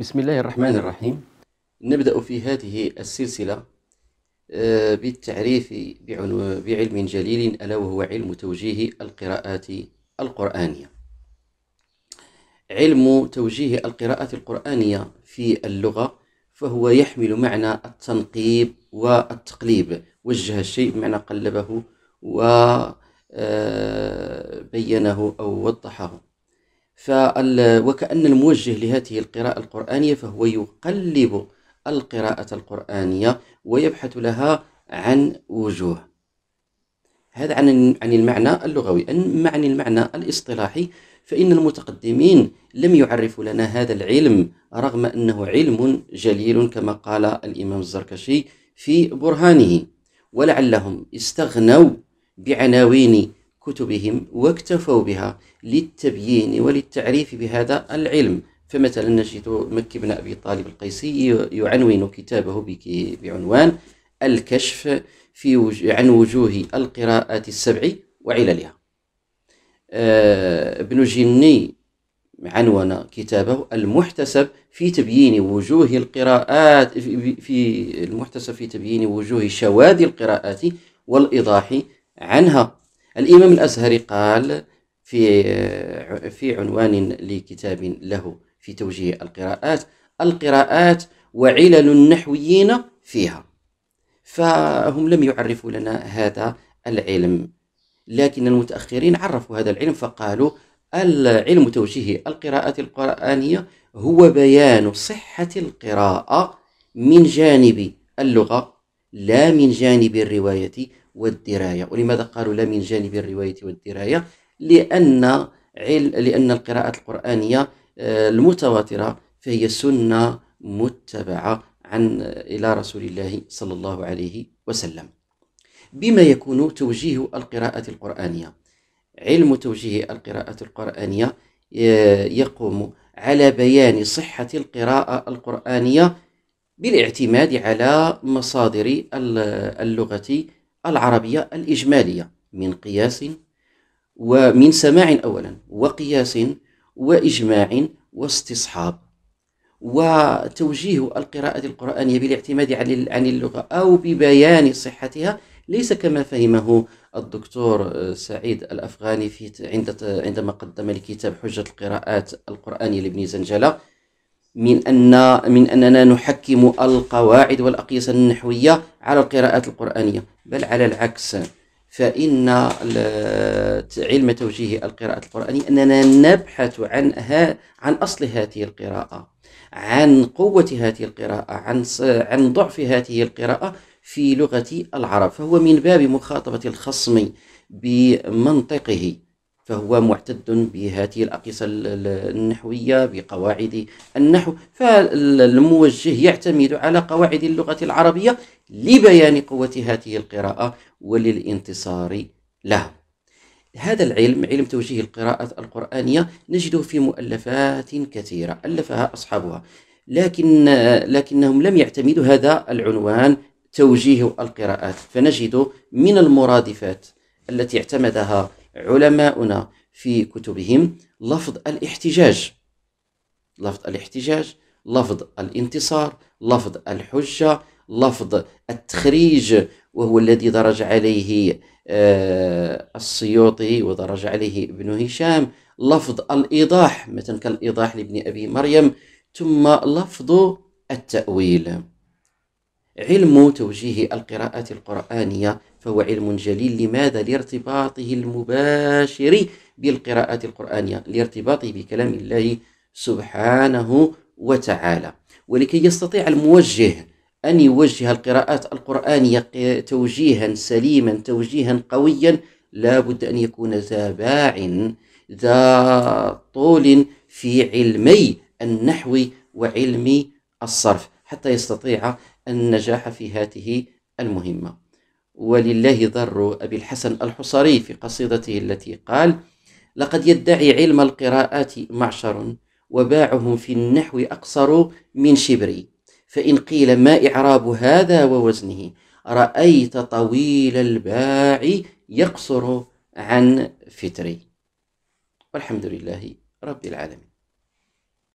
بسم الله الرحمن الرحيم نبدأ في هذه السلسلة آه، بالتعريف بعلم جليل ألا وهو علم توجيه القراءات القرآنية علم توجيه القراءات القرآنية في اللغة فهو يحمل معنى التنقيب والتقليب وجه الشيء بمعنى قلبه وبينه آه، أو وضحه وكأن الموجه لهذه القراءة القرآنية فهو يقلب القراءة القرآنية ويبحث لها عن وجوه هذا عن عن المعنى اللغوي أما عن المعنى الاصطلاحي فإن المتقدمين لم يعرفوا لنا هذا العلم رغم أنه علم جليل كما قال الإمام الزركشي في برهانه ولعلهم استغنوا بعناوين كتبهم واكتفوا بها للتبيين وللتعريف بهذا العلم فمثلا نجد مكي بن أبي طالب القيسي يعنون كتابه بعنوان الكشف في وجه عن وجوه القراءات السبع وعللها آه، ابن جني عنون كتابه المحتسب في تبيين وجوه القراءات في المحتسب في تبيين وجوه شواذ القراءات والإيضاح عنها الإمام الأزهري قال في في عنوان لكتاب له في توجيه القراءات القراءات وعلل النحويين فيها فهم لم يعرفوا لنا هذا العلم لكن المتأخرين عرفوا هذا العلم فقالوا العلم توجيه القراءات القرآنية هو بيان صحة القراءة من جانب اللغة لا من جانب الرواية والدراية ولماذا قالوا لا من جانب الرواية والدراية لأن لأن القراءة القرآنية آه، المتواترة فهي سنة متبعة عن آه، إلى رسول الله صلى الله عليه وسلم بما يكون توجيه القراءة القرآنية علم توجيه القراءة القرآنية آه، يقوم على بيان صحة القراءة القرآنية بالاعتماد على مصادر اللغة العربية الإجمالية من قياس ومن سماع أولا وقياس وإجماع واستصحاب وتوجيه القراءة القرآنية بالاعتماد عن اللغة أو ببيان صحتها ليس كما فهمه الدكتور آه، سعيد الأفغاني في عندما قدم الكتاب حجة القراءات القرآنية لابن زنجلة من أن من أننا نحكم القواعد والأقيس النحوية على القراءات القرآنية بل على العكس فإن علم توجيه القراءة القرآنية أننا نبحث عن عن أصل هذه القراءة عن قوة هذه القراءة عن عن ضعف هذه القراءة في لغة العرب فهو من باب مخاطبة الخصم بمنطقه فهو معتد بهذه الأقيسة النحوية بقواعد النحو فالموجه يعتمد على قواعد اللغة العربية لبيان قوة هذه القراءة وللانتصار لها هذا العلم علم توجيه القراءة القرآنية نجده في مؤلفات كثيرة ألفها أصحابها لكن لكنهم لم يعتمدوا هذا العنوان توجيه القراءات فنجد من المرادفات التي اعتمدها علماؤنا في كتبهم لفظ الاحتجاج لفظ الاحتجاج لفظ الانتصار لفظ الحجة لفظ التخريج وهو الذي درج عليه آه، السيوطي ودرج عليه ابن هشام لفظ الإيضاح مثلا كالإيضاح لابن أبي مريم ثم لفظ التأويل علم توجيه القراءات القرآنية فهو علم جليل لماذا؟ لارتباطه المباشر بالقراءات القرآنية لارتباطه بكلام الله سبحانه وتعالى ولكي يستطيع الموجه أن يوجه القراءات القرآنية توجيها سليما توجيها قويا لا بد أن يكون ذا باع ذا طول في علمي النحو وعلم الصرف حتى يستطيع النجاح في هاته المهمه ولله ضر أبي الحسن الحصري في قصيدته التي قال لقد يدعي علم القراءات معشر وباعهم في النحو أقصر من شبري فإن قيل ما إعراب هذا ووزنه رأيت طويل الباع يقصر عن فتري والحمد لله رب العالمين